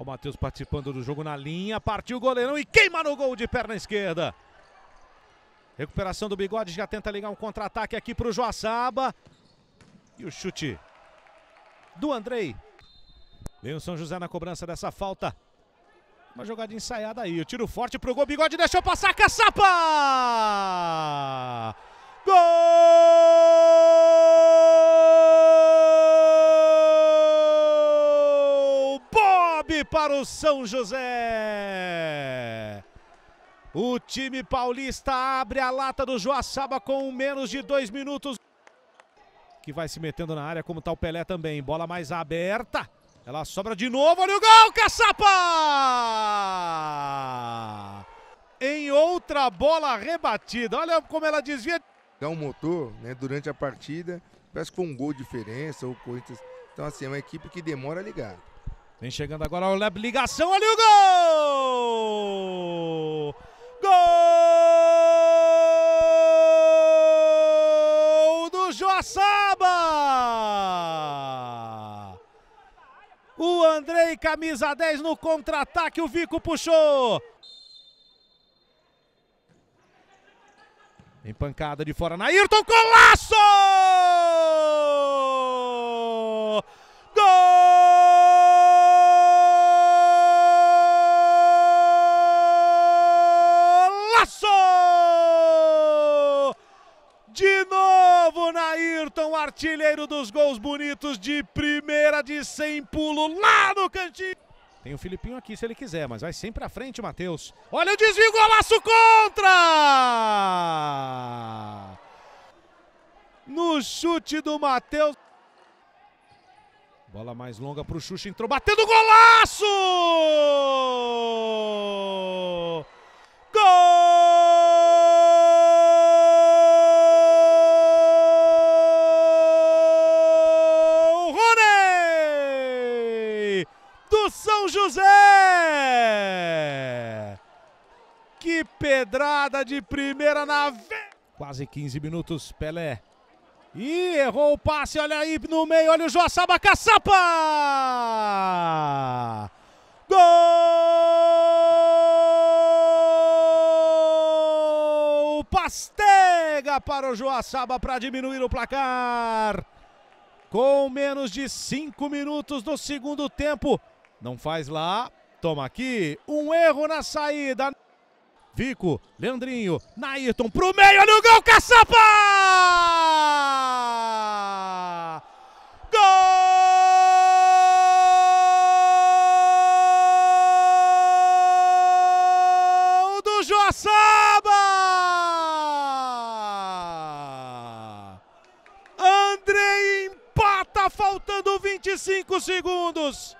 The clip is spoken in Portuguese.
o Matheus participando do jogo na linha. Partiu o goleirão e queima no gol de perna esquerda. Recuperação do Bigode, já tenta ligar um contra-ataque aqui para o Joaçaba. E o chute do Andrei. Vem o São José na cobrança dessa falta. Uma jogada ensaiada aí. O tiro forte para o gol. Bigode deixou passar. Caçapa! Gol! para o São José. O time paulista abre a lata do Joaçaba com menos de dois minutos. Que vai se metendo na área, como está o Pelé também. Bola mais aberta. Ela sobra de novo. Olha o gol, Caçapa! Em outra bola rebatida. Olha como ela desvia. É um motor né, durante a partida. Parece que foi um gol de diferença. ou coisas. Então, assim, é uma equipe que demora a ligar. Vem chegando agora o Leb, ligação, olha o gol! Gol do Joaçaba! O Andrei, camisa 10 no contra-ataque, o Vico puxou. em pancada de fora, Nairton, golaço! Ayrton, artilheiro dos gols bonitos de primeira de sem pulo lá no cantinho. Tem o Filipinho aqui se ele quiser, mas vai sempre à frente Matheus. Olha o desvio, golaço contra! No chute do Matheus. Bola mais longa para o Xuxa, entrou batendo golaço! José! Que pedrada de primeira na. Quase 15 minutos, Pelé. E errou o passe, olha aí no meio, olha o Joaçaba Caçapa! Gol! Pastega para o Joaçaba para diminuir o placar. Com menos de 5 minutos do segundo tempo, não faz lá. Toma aqui. Um erro na saída. Vico, Leandrinho, Nairton pro meio. Olha o gol, Caçapa! Gol do Joaçaba! Andrei empata faltando 25 segundos.